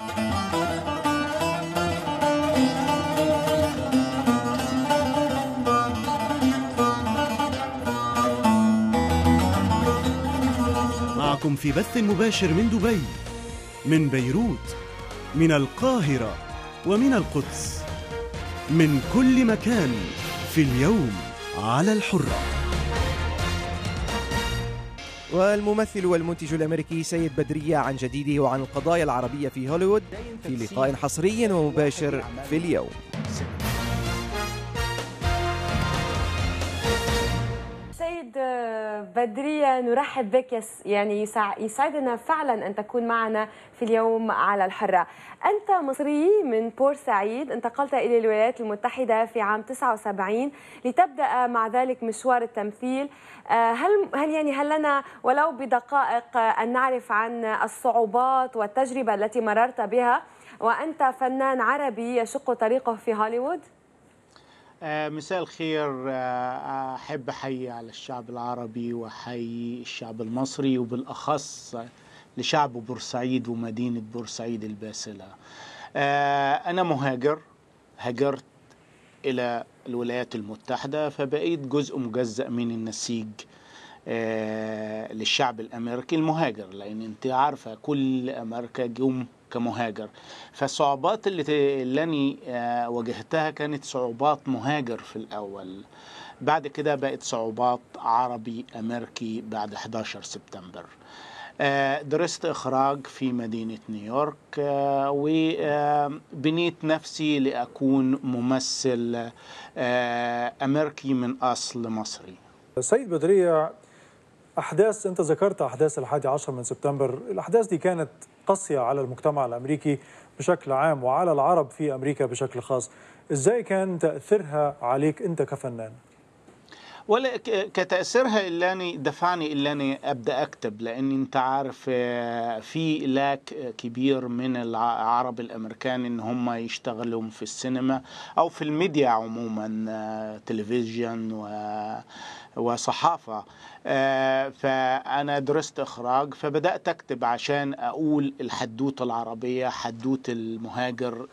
معكم في بث مباشر من دبي من بيروت من القاهرة ومن القدس من كل مكان في اليوم على الحره والممثل والمنتج الأمريكي سيد بدرية عن جديده وعن القضايا العربية في هوليوود في لقاء حصري ومباشر في اليوم بدرية نرحب بك يعني يسعدنا فعلا أن تكون معنا في اليوم على الحرة أنت مصري من بور سعيد انتقلت إلى الولايات المتحدة في عام 79 لتبدأ مع ذلك مشوار التمثيل آه، هل, هل يعني هل لنا ولو بدقائق أن نعرف عن الصعوبات والتجربة التي مررت بها وأنت فنان عربي يشق طريقه في هوليوود؟ آه، مساء الخير آه، آه، احب احيي على الشعب العربي واحيي الشعب المصري وبالاخص لشعب بورسعيد ومدينه بورسعيد الباسله انا مهاجر هاجرت الى الولايات المتحده فبقيت جزء مجزأ من النسيج للشعب الامريكي المهاجر لان انت عارفه كل امريكا جم كمهاجر فالصعوبات اللي اللي انا آه، واجهتها كانت صعوبات مهاجر في الاول بعد كده بقت صعوبات عربي امريكي بعد 11 سبتمبر آه، درست إخراج في مدينة نيويورك آه، وبنيت نفسي لأكون ممثل أمريكي من أصل مصري سيد بدرية أحداث أنت ذكرت أحداث الحادي عشر من سبتمبر الأحداث دي كانت قاسية على المجتمع الأمريكي بشكل عام وعلى العرب في أمريكا بشكل خاص إزاي كان تأثيرها عليك أنت كفنان؟ ولا كتاثيرها اللي أنا دفعني اللي أنا ابدا اكتب لان انت عارف آه، في لاك آه، كبير من العرب الامريكان ان هم يشتغلوا في السينما او في الميديا عموما آه، تلفزيون و وصحافة فأنا درست إخراج فبدأت أكتب عشان أقول الحدوتة العربية حدوتة المهاجر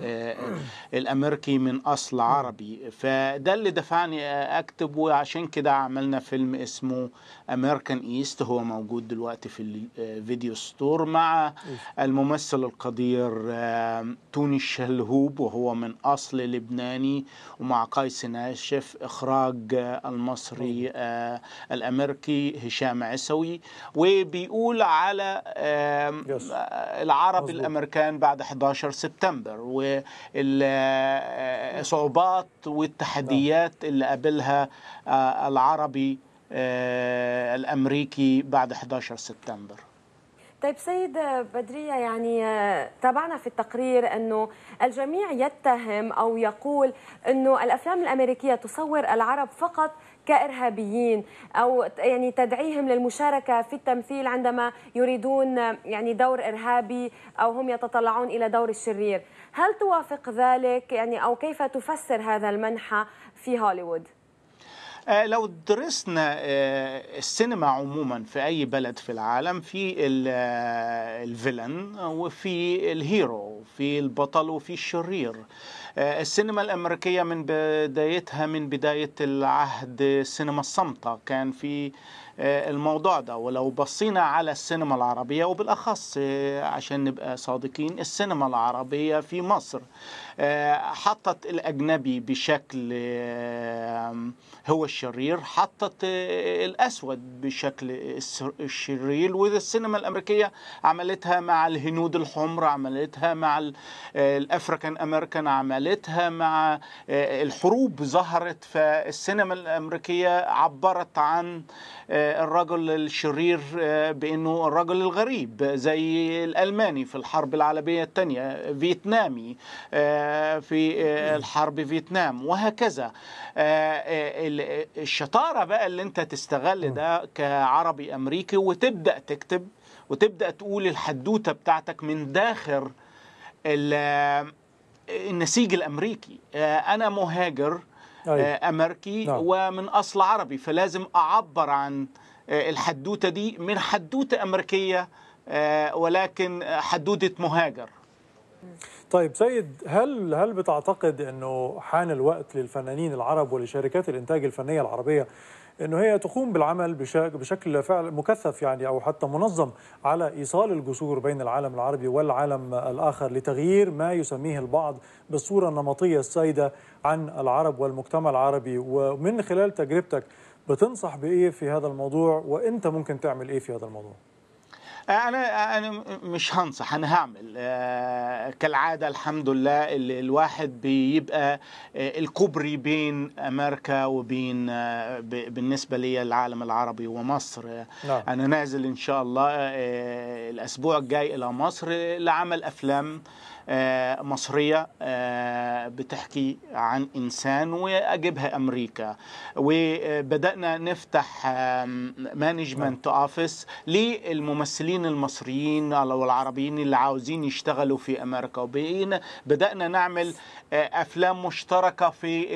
الأمريكي من أصل عربي فده اللي دفعني أكتب وعشان كده كده عملنا فيلم اسمه امريكان ايست هو موجود دلوقتي في الفيديو آه، ستور مع الممثل القدير توني الشلهوب وهو من اصل لبناني ومع قيس ناشف اخراج آه، المصري طيب. آه، الامريكي هشام عسوي وبيقول على العرب الامريكان بعد 11 سبتمبر والصعوبات نعم. والتحديات اللي قابلها العربي آه، الامريكي بعد 11 سبتمبر طيب سيد بدرية يعني آه، تابعنا في التقرير أنه الجميع يتهم أو يقول أنه الأفلام الأمريكية تصور العرب فقط كارهابيين او يعني تدعيهم للمشاركه في التمثيل عندما يريدون آه، يعني دور ارهابي او هم يتطلعون الى دور الشرير، هل توافق ذلك يعني او كيف تفسر هذا المنحى في هوليوود؟ آه، لو درسنا آه، السينما عموما في اي بلد في العالم في آه، الفيلن وفي الهيرو في البطل وفي الشرير السينما الامريكيه من بدايتها من بدايه العهد السينما الصامته كان في آه، الموضوع ده ولو بصينا على السينما العربية وبالأخص آه، عشان نبقى صادقين السينما العربية في مصر آه، حطت الأجنبي بشكل هو الشرير حطت الأسود بشكل الشرير والسينما الأمريكية عملتها مع الهنود الحمر عملتها مع الأفريكان أمريكان عملتها مع الحروب ظهرت فالسينما الأمريكية عبرت عن الرجل الشرير آه، بانه الرجل الغريب زي الالماني في الحرب العالميه الثانيه فيتنامي آه، في آه، الحرب فيتنام وهكذا الشطاره بقى اللي انت تستغل ده كعربي امريكي وتبدا تكتب وتبدا تقول الحدوته بتاعتك من داخل النسيج الامريكي انا مهاجر طيب. آه، امريكي نعم. ومن اصل عربي فلازم اعبر عن آه، الحدوته دي من حدوته امريكيه آه، ولكن حدوده مهاجر طيب سيد هل هل بتعتقد انه حان الوقت للفنانين العرب ولشركات الانتاج الفنيه العربيه انه هي تقوم بالعمل بشكل فعل مكثف يعني او حتى منظم على ايصال الجسور بين العالم العربي والعالم الاخر لتغيير ما يسميه البعض بالصوره النمطيه السائده عن العرب والمجتمع العربي ومن خلال تجربتك بتنصح بايه في هذا الموضوع وانت ممكن تعمل ايه في هذا الموضوع؟ انا انا مش هنصح انا هعمل آه، كالعاده الحمد لله اللي الواحد بيبقى آه، الكوبري بين امريكا وبين آه، بالنسبه لي العالم العربي ومصر نعم. انا نازل ان شاء الله الاسبوع الجاي الى مصر لعمل افلام آه، مصرية آه، بتحكي عن إنسان وأجبها أمريكا وبدأنا نفتح مانجمنت أوفيس للممثلين المصريين أو العربيين اللي عاوزين يشتغلوا في أمريكا وبقينا بدأنا نعمل آه، أفلام مشتركة في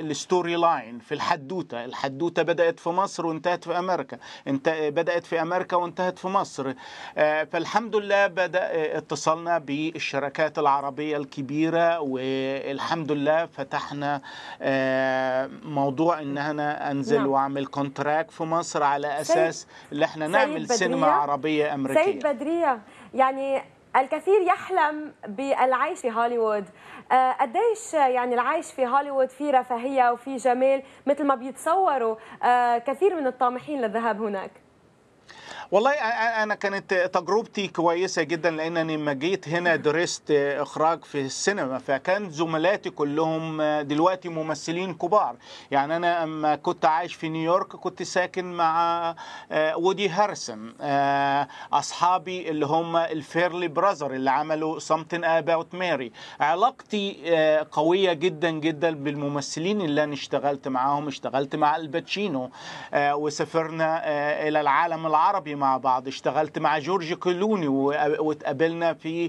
الستوري لاين في الحدوتة الحدوتة بدأت في مصر وانتهت في أمريكا انت بدأت في أمريكا وانتهت في مصر فالحمد لله بدأ اتصلنا بالشركات الشركات العربية الكبيرة والحمد لله فتحنا آه، موضوع ان انا انزل نعم. واعمل كونتراك في مصر على اساس ان احنا نعمل بدرية. سينما عربية امريكية سيد بدرية يعني الكثير يحلم بالعيش في هوليوود آه، قديش يعني العيش في هوليوود في رفاهية وفي جمال مثل ما بيتصوروا آه، كثير من الطامحين للذهاب هناك والله انا كانت تجربتي كويسه جدا لانني لما جيت هنا درست اخراج في السينما فكان زملاتي كلهم دلوقتي ممثلين كبار يعني انا اما كنت عايش في نيويورك كنت ساكن مع آه، وودي هارسن آه، اصحابي اللي هم الفيرلي براذر اللي عملوا سمثين اباوت ماري علاقتي آه، قويه جدا جدا بالممثلين اللي انا اشتغلت معاهم اشتغلت مع الباتشينو وسافرنا الى العالم العربي مع بعض اشتغلت مع جورج كلوني واتقابلنا في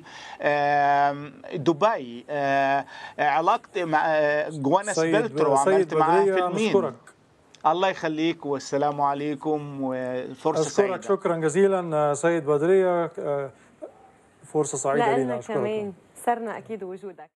دبي آه، علاقتي مع آه، جوانا سبيلترو عملت معاه فيلمين أشكرك. الله يخليك والسلام عليكم وفرصة أشكرك سعيدة أشكرك شكرا جزيلا آه، سيد بدرية فرصة سعيدة لنا أشكرك كمان سرنا أكيد وجودك